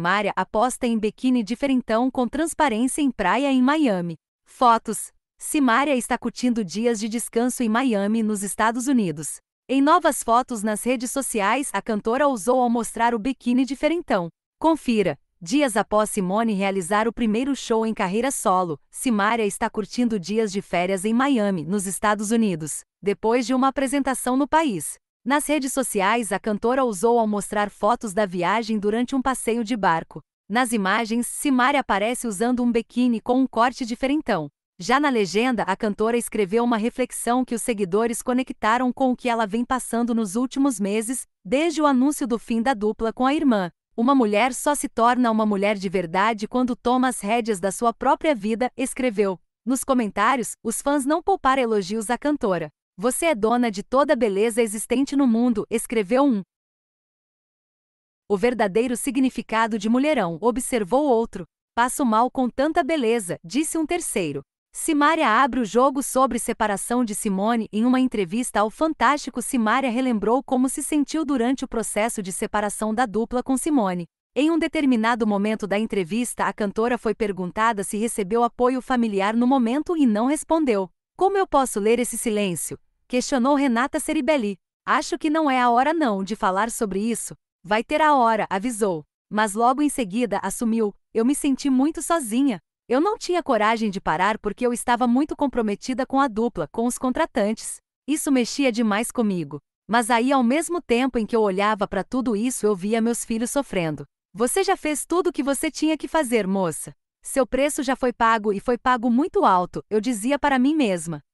Mária aposta em biquíni diferentão com transparência em praia em Miami. Fotos. Simária está curtindo dias de descanso em Miami, nos Estados Unidos. Em novas fotos nas redes sociais, a cantora ousou ao mostrar o biquíni diferentão. Confira. Dias após Simone realizar o primeiro show em carreira solo, Simária está curtindo dias de férias em Miami, nos Estados Unidos, depois de uma apresentação no país. Nas redes sociais, a cantora ousou ao mostrar fotos da viagem durante um passeio de barco. Nas imagens, Simari aparece usando um biquíni com um corte diferentão. Já na legenda, a cantora escreveu uma reflexão que os seguidores conectaram com o que ela vem passando nos últimos meses, desde o anúncio do fim da dupla com a irmã. Uma mulher só se torna uma mulher de verdade quando toma as rédeas da sua própria vida, escreveu. Nos comentários, os fãs não pouparam elogios à cantora. Você é dona de toda a beleza existente no mundo, escreveu um. O verdadeiro significado de mulherão, observou outro. Passo mal com tanta beleza, disse um terceiro. Simária abre o jogo sobre separação de Simone. Em uma entrevista ao Fantástico, Simária relembrou como se sentiu durante o processo de separação da dupla com Simone. Em um determinado momento da entrevista, a cantora foi perguntada se recebeu apoio familiar no momento e não respondeu. Como eu posso ler esse silêncio? Questionou Renata Ceribelli. Acho que não é a hora não de falar sobre isso. Vai ter a hora, avisou. Mas logo em seguida assumiu, eu me senti muito sozinha. Eu não tinha coragem de parar porque eu estava muito comprometida com a dupla, com os contratantes. Isso mexia demais comigo. Mas aí, ao mesmo tempo em que eu olhava para tudo isso, eu via meus filhos sofrendo. Você já fez tudo o que você tinha que fazer, moça. Seu preço já foi pago e foi pago muito alto, eu dizia para mim mesma.